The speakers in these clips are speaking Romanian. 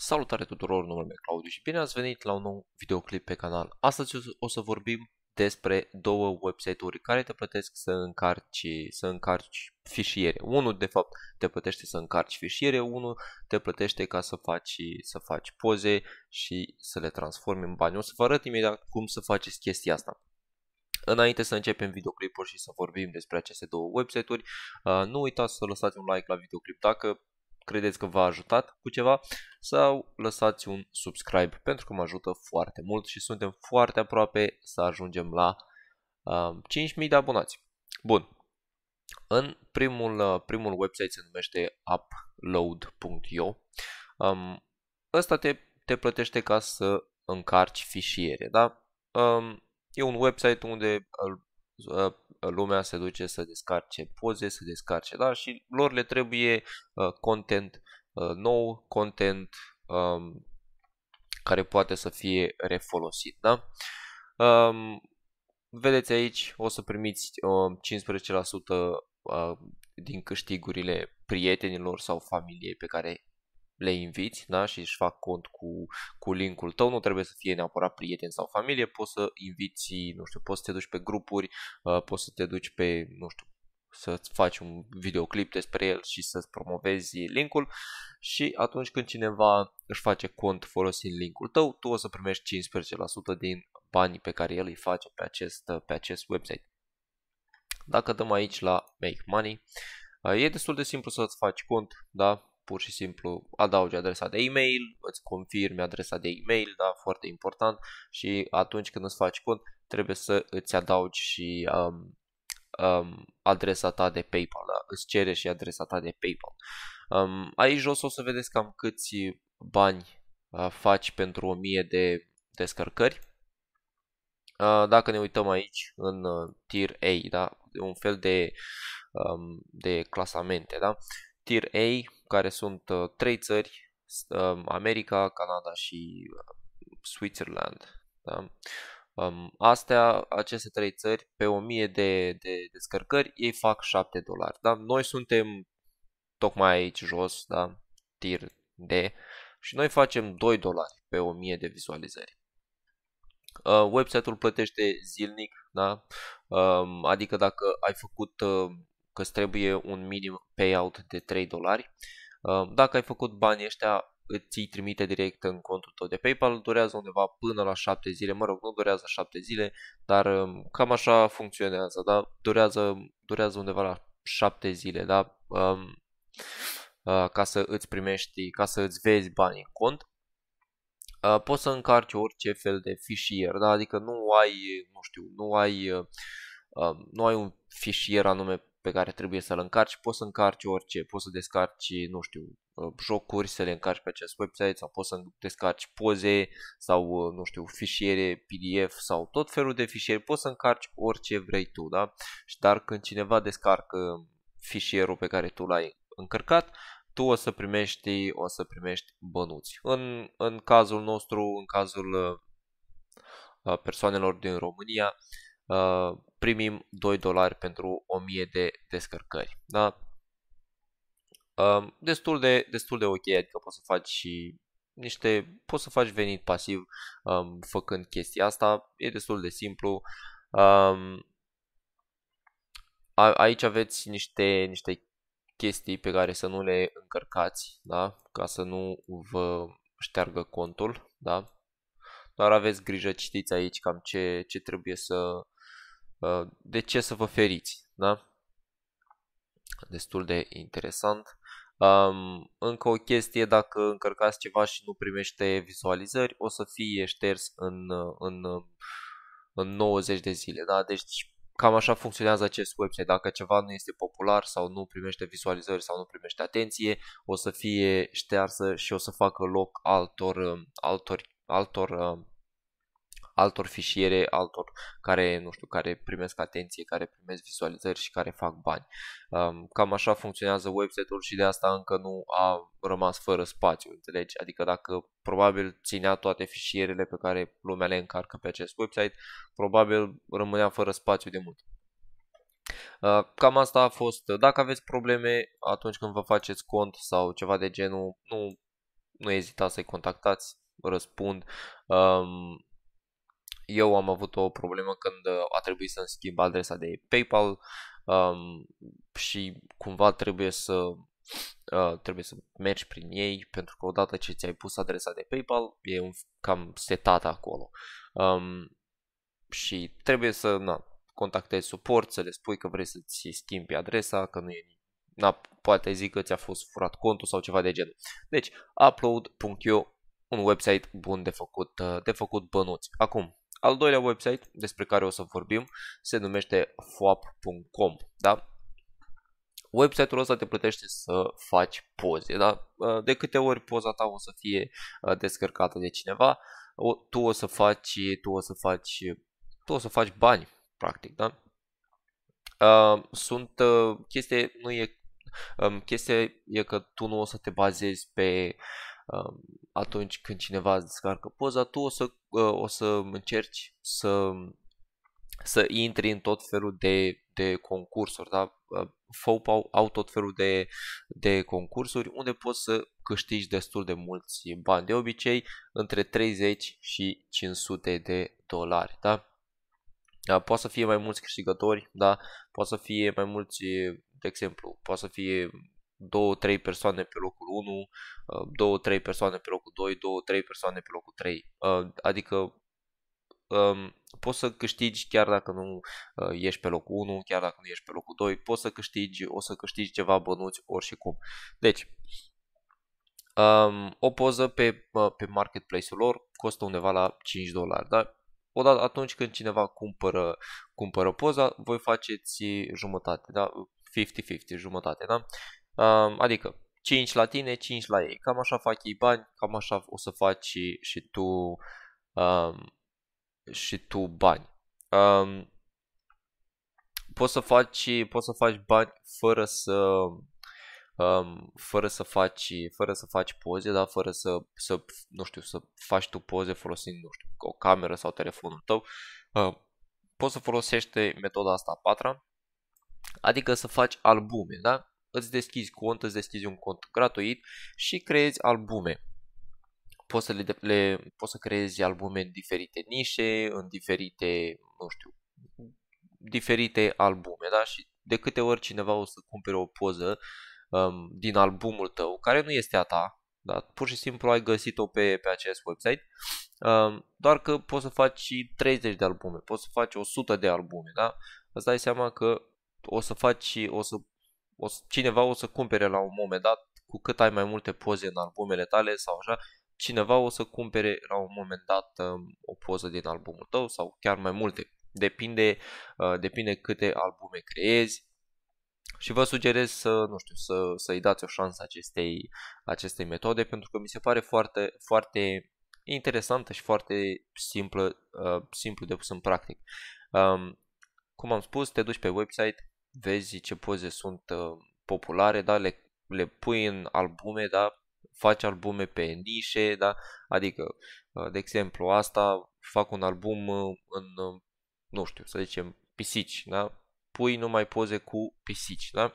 Salutare tuturor, numele meu Claudiu și bine ați venit la un nou videoclip pe canal. Astăzi o să vorbim despre două website-uri care te plătesc să încarci, să încarci fișiere. Unul de fapt te plătește să încarci fișiere, unul te plătește ca să faci, să faci poze și să le transformi în bani. O să vă arăt imediat cum să faceți chestia asta. Înainte să începem videoclipul și să vorbim despre aceste două website-uri, uh, nu uitați să lăsați un like la videoclip dacă credeți că v-a ajutat cu ceva sau lăsați un subscribe pentru că mă ajută foarte mult și suntem foarte aproape să ajungem la uh, 5.000 de abonați. Bun, în primul, uh, primul website se numește upload.io. Um, ăsta te, te plătește ca să încarci fișiere, da? Um, e un website unde uh, Uh, lumea se duce să descarce poze, să descarce, da? Și lor le trebuie uh, content uh, nou, content um, care poate să fie refolosit, da? Um, vedeți aici, o să primiți uh, um, 15% uh, din câștigurile prietenilor sau familiei pe care le inviți da? și își fac cont cu, cu linkul tău, nu trebuie să fie neapărat prieteni sau familie, poți să inviți, nu știu, poți să te duci pe grupuri, uh, poți să te duci pe, nu știu, să-ți faci un videoclip despre el și să-ți promovezi linkul și atunci când cineva își face cont folosind linkul tău, tu o să primești 15% din banii pe care el îi face pe acest, pe acest website. Dacă dăm aici la Make Money, uh, e destul de simplu să-ți faci cont, da? pur și simplu adaugi adresa de e-mail, îți confirmi adresa de e-mail, da, foarte important și atunci când îți faci cont trebuie să îți adaugi și um, um, adresa ta de PayPal, da? îți cere și adresa ta de PayPal. Um, aici jos o să vedeți cam câți bani uh, faci pentru 1000 de descărcări. Uh, dacă ne uităm aici în uh, Tier A, da? un fel de, um, de clasamente. Da? Tier A care sunt uh, trei țări, um, America, Canada și uh, Switzerland. Da? Um, astea, aceste trei țări, pe 1000 de, de descărcări, ei fac 7 dolari. Da? Noi suntem tocmai aici jos, da? tir D, și noi facem 2 dolari pe 1000 de vizualizări. Uh, website-ul plătește zilnic, da? um, adică dacă ai făcut uh, că trebuie un minim payout de 3 dolari, uh, dacă ai făcut banii ăștia, îți îi trimite direct în contul tău de PayPal, durează undeva până la 7 zile, mă rog, nu durează 7 zile, dar um, cam așa funcționează, da? Durează, durează undeva la 7 zile, da? ca să îți primești, ca să îți vezi banii în cont. Uh, poți să încarci orice fel de fișier, da? Adică nu ai, nu știu, nu ai uh, nu ai un fișier anume pe care trebuie să-l încarci, poți să încarci orice, poți să descarci, nu știu, uh, jocuri, să le încarci pe acest website sau poți să descarci poze sau, uh, nu știu, fișiere PDF sau tot felul de fișiere, poți să încarci orice vrei tu, da? Și dar când cineva descarcă fișierul pe care tu l-ai încărcat, tu o să primești, o să primești bănuți. În, în cazul nostru, în cazul uh, persoanelor din România, Uh, primim 2 dolari pentru 1000 de descărcări. Da? Um, destul, de, destul de ok, adică poți să faci și niște, poți să faci venit pasiv um, făcând chestia asta, e destul de simplu. Um, a, aici aveți niște, niște chestii pe care să nu le încărcați, da? ca să nu vă șteargă contul, da? doar aveți grijă, citiți aici cam ce, ce trebuie să, Uh, de ce să vă feriți, da? Destul de interesant. Um, încă o chestie, dacă încărcați ceva și nu primește vizualizări, o să fie șters în, uh, în, uh, în 90 de zile. Da? Deci cam așa funcționează acest website. Dacă ceva nu este popular sau nu primește vizualizări sau nu primește atenție, o să fie ștearsă și o să facă loc altor, altor, altor altor fișiere, altor care, nu știu, care primesc atenție, care primesc vizualizări și care fac bani. Cam așa funcționează website-ul și de asta încă nu a rămas fără spațiu, înțelegi? Adică dacă probabil ținea toate fișierele pe care lumea le încarcă pe acest website, probabil rămânea fără spațiu de mult. Cam asta a fost. Dacă aveți probleme atunci când vă faceți cont sau ceva de genul, nu, nu ezitați să-i contactați, răspund eu am avut o problemă când uh, a trebuit să-mi schimb adresa de PayPal um, și cumva trebuie să uh, trebuie să mergi prin ei pentru că odată ce ți-ai pus adresa de PayPal e un, cam setată acolo um, și trebuie să na, contactezi suport, să le spui că vrei să-ți schimbi adresa, că nu e na, poate zic că ți-a fost furat contul sau ceva de genul. Deci, upload.io un website bun de făcut, uh, de făcut bănuți. Acum, al doilea website despre care o să vorbim se numește foap.com, da? Website-ul ăsta te plătește să faci poze, da? Uh, de câte ori poza ta o să fie uh, descărcată de cineva, tu o să faci, tu o să faci, tu o să faci bani, practic, da? Uh, sunt chestii, nu e, um, chestia e că tu nu o să te bazezi pe Um, atunci când cineva îți descarcă poza, tu o să, uh, o să încerci să, să intri în tot felul de, de concursuri, da? Uh, FOP au, au tot felul de, de concursuri unde poți să câștigi destul de mulți bani, de obicei între 30 și 500 de dolari, da? da? Poate să fie mai mulți câștigători, da? Poate să fie mai mulți, de exemplu, poate să fie două, trei persoane pe locul 1, uh, două, trei persoane pe locul 2, două, trei persoane pe locul 3. Uh, adică um, poți să câștigi chiar dacă nu uh, ești pe locul 1, chiar dacă nu ești pe locul 2, poți să câștigi, o să câștigi ceva bănuți oricum. Deci, um, o poză pe, uh, pe marketplace-ul lor costă undeva la 5 dolari, dar odată atunci când cineva cumpără, cumpără poza, voi faceți jumătate, da? 50-50, jumătate, da? adică 5 la tine, 5 la ei. Cam așa fac ei bani, cam așa o să faci și, și tu um, și tu bani. Um, poți să faci poți să faci bani fără să um, fără să faci fără să faci poze, dar fără să, să nu știu, să faci tu poze folosind, nu știu, o cameră sau telefonul tău. Uh, poți să folosești metoda asta a patra, adică să faci albume, da? îți deschizi cont, îți deschizi un cont gratuit și creezi albume. Poți să, le, le, poți să creezi albume în diferite nișe, în diferite, nu știu, diferite albume, da? Și de câte ori cineva o să cumpere o poză um, din albumul tău, care nu este a ta, da? pur și simplu ai găsit-o pe, pe acest website, um, doar că poți să faci și 30 de albume, poți să faci 100 de albume, da? Îți dai seama că o să faci, o să o, cineva o să cumpere la un moment dat, cu cât ai mai multe poze în albumele tale sau așa, cineva o să cumpere la un moment dat um, o poză din albumul tău sau chiar mai multe. Depinde, uh, depinde câte albume creezi și vă sugerez să, nu știu, să, să-i dați o șansă acestei, acestei metode pentru că mi se pare foarte, foarte interesantă și foarte simplă, uh, simplu de pus în practic. Um, cum am spus, te duci pe website, vezi ce poze sunt uh, populare, da, le, le pui în albume, da, faci albume pe nișe, da, adică, uh, de exemplu, asta fac un album uh, în, uh, nu știu, să zicem, pisici, da, pui numai poze cu pisici, da,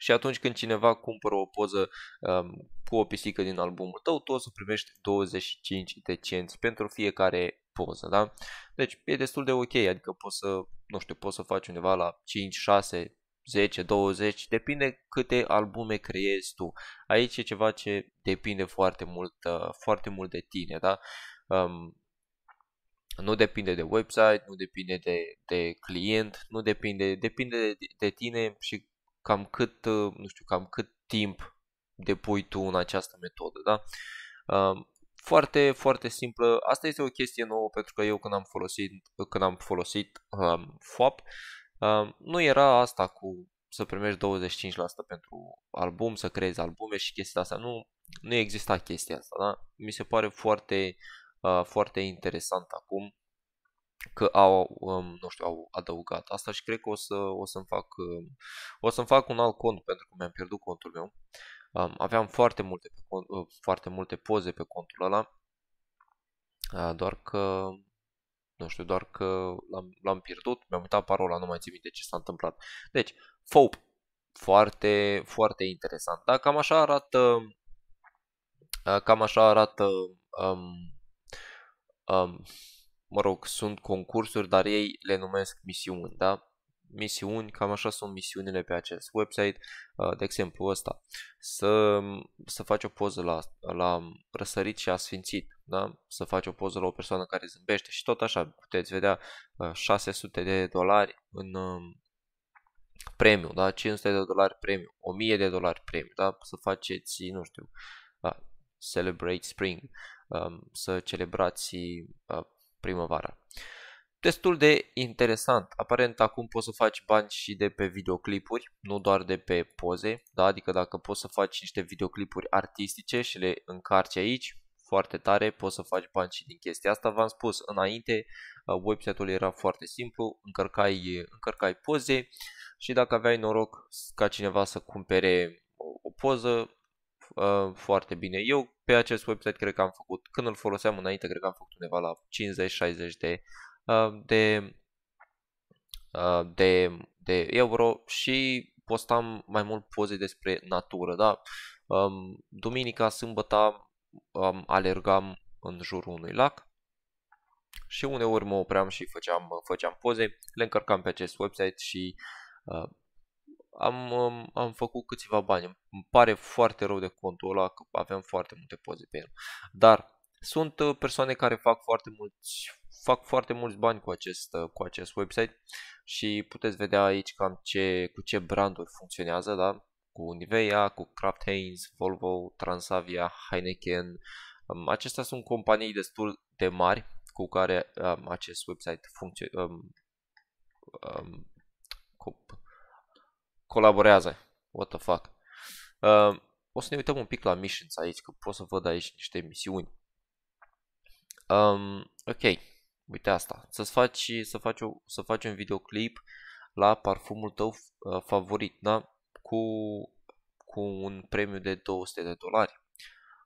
și atunci când cineva cumpără o poză um, cu o pisică din albumul tău, tu o să primești 25 de cenți pentru fiecare poză, da? Deci e destul de ok, adică poți să, nu știu, poți să faci undeva la 5, 6, 10, 20, depinde câte albume creezi tu. Aici e ceva ce depinde foarte mult, uh, foarte mult de tine, da? Um, nu depinde de website, nu depinde de, de client, nu depinde, depinde de, de tine și cam cât, uh, nu știu, cam cât timp depui tu în această metodă, da? Um, foarte, foarte simplă. Asta este o chestie nouă pentru că eu când am folosit, când am folosit um, FOP, um, nu era asta cu să primești 25% pentru album, să creezi albume și chestia asta. Nu, nu exista chestia asta, da? Mi se pare foarte, uh, foarte interesant acum că au, um, nu știu, au adăugat asta și cred că o, să, o, să-mi fac, um, o să-mi fac un alt cont pentru că mi-am pierdut contul meu. Um, aveam foarte multe, uh, foarte multe poze pe contul ăla, uh, doar că, nu știu, doar că l-am, l-am pierdut, mi-am uitat parola, nu mai țin minte ce s-a întâmplat. Deci, FOP, foarte, foarte interesant. Da, cam așa arată, cam așa arată, um, um, mă rog, sunt concursuri, dar ei le numesc misiuni, da? misiuni, cam așa sunt misiunile pe acest website, uh, de exemplu ăsta, să, să faci o poză la, la răsărit și asfințit, da? să faci o poză la o persoană care zâmbește și tot așa, puteți vedea 600 uh, de dolari în um, premiu, da? 500 de dolari premiu, 1000 de dolari premiu, da? să faceți, nu știu, da, celebrate spring, um, să celebrați uh, primăvara destul de interesant. Aparent acum poți să faci bani și de pe videoclipuri, nu doar de pe poze, da? adică dacă poți să faci niște videoclipuri artistice și le încarci aici, foarte tare, poți să faci bani și din chestia asta. V-am spus, înainte uh, website-ul era foarte simplu, încărcai, încărcai poze și dacă aveai noroc ca cineva să cumpere o, o poză, uh, foarte bine. Eu pe acest website cred că am făcut, când îl foloseam înainte, cred că am făcut undeva la 50-60 de Uh, de, uh, de, de euro și postam mai mult poze despre natură, da? Um, duminica, sâmbăta alergam în jurul unui lac și uneori mă opream și făceam, făceam poze, le încărcam pe acest website și uh, am, um, am făcut câțiva bani. Îmi pare foarte rău de contul ăla că aveam foarte multe poze pe el. Dar sunt uh, persoane care fac foarte mulți fac foarte mulți bani cu acest, uh, cu acest website și puteți vedea aici cam ce, cu ce branduri funcționează, da? cu Nivea, cu Kraft Heinz, Volvo, Transavia, Heineken. Um, acestea sunt companii destul de mari cu care um, acest website funcțio- um, um, colaborează. What the fuck? Um, o să ne uităm un pic la missions aici, că pot să văd aici niște misiuni. Um, ok, uite asta. Să-ți faci, să faci, o, să faci un videoclip la parfumul tău uh, favorit, da? Cu, cu un premiu de 200 de dolari.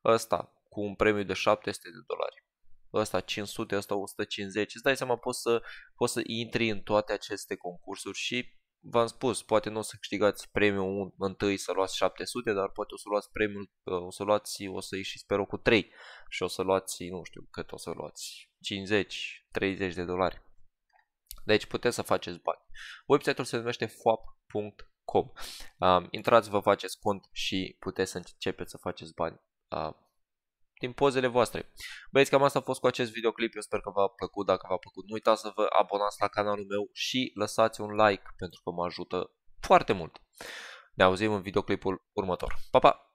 Ăsta, cu un premiu de 700 de dolari. Ăsta 500, ăsta 150. Îți dai seama, poți să, poți să intri în toate aceste concursuri și v-am spus, poate nu o să câștigați premiul întâi să luați 700, dar poate o să luați premiul, uh, o să luați, o să ieși sper cu 3 și o să luați, nu știu cât o să luați, 50, 30 de dolari. Deci puteți să faceți bani. Website-ul se numește foap.com. Um, intrați, vă faceți cont și puteți să începeți să faceți bani uh, din pozele voastre. Băieți, cam asta a fost cu acest videoclip, eu sper că v-a plăcut, dacă v-a plăcut nu uitați să vă abonați la canalul meu și lăsați un like pentru că mă ajută foarte mult. Ne auzim în videoclipul următor. Pa, pa!